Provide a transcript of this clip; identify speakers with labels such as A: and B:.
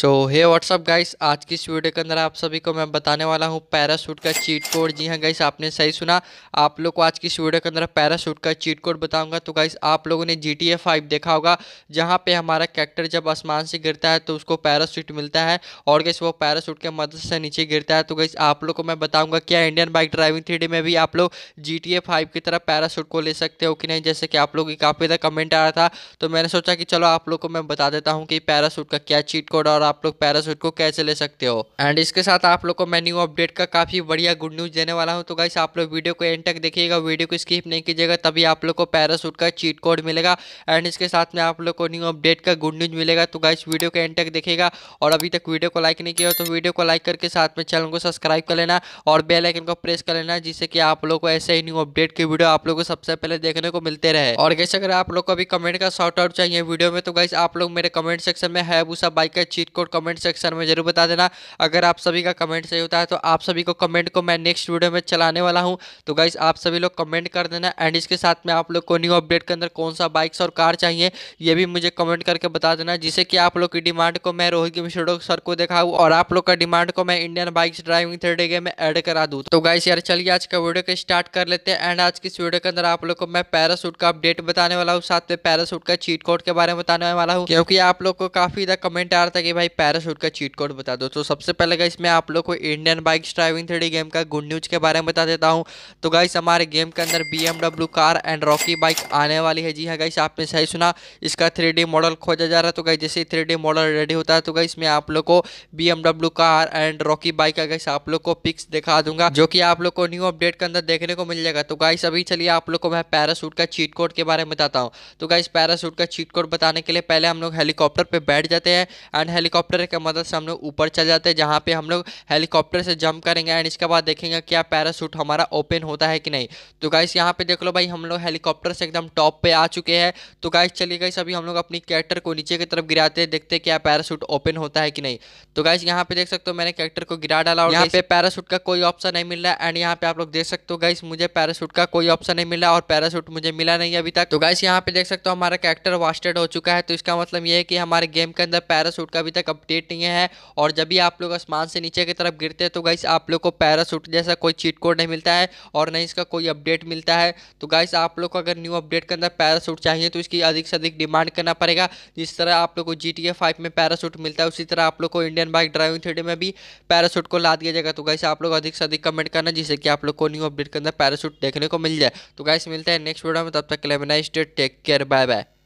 A: सो हे WhatsApp guys आज की इस वीडियो के अंदर आप सभी को मैं बताने वाला हूँ पैरासूट का चीट कोड जी हाँ गाइस आपने सही सुना आप लोग को आज की इस वीडियो के अंदर पैरासूट का चीट कोड बताऊंगा तो गाइस आप लोगों ने जी टी ए फाइव देखा होगा जहाँ पे हमारा कैरेक्टर जब आसमान से गिरता है तो उसको पैरासूट मिलता है और गैस वो पैरासूट के मदद से नीचे गिरता है तो गाइस आप लोग को मैं बताऊँगा क्या इंडियन बाइक ड्राइविंग थ्री में भी आप लोग जी टी ए फाइव की तरह पैरासूट को ले सकते हो कि नहीं जैसे कि आप लोग की काफ़ी ज़्यादा कमेंट आया था तो मैंने सोचा कि चलो आप लोग को मैं बता देता हूँ कि पैरासूट का क्या चीट कोड और आप लोग पैरासूट को कैसे ले सकते हो एंड इसके साथ आप लोग को मैं न्यू अपडेट का काफ़ी बढ़िया गुड न्यूज़ देने वाला हूँ तो गाइस आप लोग वीडियो को एंड तक देखिएगा वीडियो को स्किप नहीं कीजिएगा तभी आप लोग को पैरासूट का चीट कोड मिलेगा एंड इसके साथ में आप लोग को न्यू अपडेट का गुड न्यूज़ मिलेगा तो गाइस वीडियो को एंड तक देखेगा और अभी तक वीडियो को लाइक नहीं किया तो वीडियो को लाइक करके साथ में चैनल को सब्सक्राइब कर लेना और बेल आइकन को प्रेस कर लेना जिससे कि आप लोग को ऐसे ही न्यू अपडेट की वीडियो आप लोग को सबसे पहले देखने को मिलते रहे और गैस अगर आप लोग को अभी कमेंट का शॉर्ट आउट चाहिए वीडियो में तो गाइस आप लोग मेरे कमेंट सेक्शन में है बाइक का चीट को कमेंट सेक्शन में ज़रूर बता देना अगर आप सभी का कमेंट सही होता है तो आप सभी को कमेंट को मैं नेक्स्ट वीडियो में चलाने वाला हूँ तो गाइस आप सभी लोग कमेंट कर देना एंड इसके साथ में आप लोग को न्यू अपडेट के अंदर कौन सा बाइक्स और कार चाहिए ये भी मुझे कमेंट करके बता देना जिससे कि आप लोग की डिमांड को मैं रोहित मिश्रो सर को दिखाऊँ और आप लोग का डिमांड को मैं Indian bikes driving thread game में एड करा दूँ तो गाइस यार चलिए आज का वीडियो को स्टार्ट कर लेते हैं एंड आज की इस वीडियो के अंदर आप लोग को मैं पैरासूट का अपडेट बताने वाला हूँ साथ में पैरासूट का चीट कोड के बारे में बताने वाला हूँ क्योंकि आप लोग को काफ़ी ज़्यादा कमेंट आ रहा था कि भाई एक पैराशूट का चीट कोड बता दो तो सबसे पहले गाइस मैं आप लोग को Indian bikes driving three game का गुड न्यूज के बारे में बता देता हूँ तो गाइस हमारे गेम के अंदर B car and Rocky bike आने वाली है जी हाँ गाइस आपने सही सुना इसका थ्री मॉडल खोजा जा रहा है तो गाइस जैसे थ्री मॉडल रेडी होता है तो गाइस मैं आप लोग को B car and Rocky bike का गाइस आप लोग को पिक्स दिखा दूंगा जो कि आप लोग को न्यू अपडेट के अंदर देखने को मिल जाएगा तो गाइस अभी चलिए आप लोग को मैं पैराशूट का चीट कोड के बारे में बताता हूँ तो गाइस पैराशूट का चीट कोड बताने के लिए पहले हम लोग हेलीकॉप्टर पर बैठ जाते हैं एंड हेलीकॉप्टर हेलीकॉप्टर के मदद से हम लोग ऊपर चल जाते हैं जहाँ पे हम लोग हेलीकॉप्टर से जंप करेंगे एंड इसके बाद देखेंगे क्या पैरासूट हमारा ओपन होता है कि नहीं तो गाइस यहाँ पे देख लो भाई हम लोग हेलीकॉप्टर से एकदम टॉप पे आ चुके हैं तो गाइस चलिए गाइस अभी हम लोग अपनी कैरेक्टर को नीचे की तरफ गिराते हैं देखते हैं क्या पैरासूट ओपन होता है कि नहीं तो गाइस यहाँ पे देख सकते हो मैंने कैरेक्टर को गिरा डाला और यहाँ पे पैरासूट का कोई ऑप्शन नहीं मिल रहा है एंड यहाँ पे आप लोग देख सकते हो गाइस मुझे पैरासूट का कोई ऑप्शन नहीं मिला और पैरासूट मुझे मिला नहीं अभी तक तो गाइस यहाँ पे देख सकते हो हमारा कैरेक्टर वास्टेड हो चुका है तो इसका मतलब ये है कि हमारे गेम के अंदर पैरासूट का अभी तक अपडेट नहीं है और जब भी आप लोग आसमान से नीचे की तरफ गिरते हैं तो गाइस आप लोग को पैरासूट जैसा कोई चीट कोड नहीं मिलता है और नहीं इसका कोई अपडेट मिलता है तो गाइस आप लोग को अगर न्यू अपडेट के अंदर पैरासूट चाहिए तो इसकी अधिक से अधिक डिमांड करना पड़ेगा जिस तरह आप लोग को जी टी में पैरासूट मिलता है उसी तरह आप लोग को इंडियन बाइक ड्राइविंग थ्री में भी पैरासूट को ला दिया जाएगा तो गाइस आप लोग अधिक से अधिक कमेंट करना जिससे कि आप लोग को न्यू अपडेट के अंदर पैरासूट देखने को मिल जाए तो गाइस मिलते हैं नेक्स्ट वीडियो में तब तक के लिए टेक केयर बाय बाय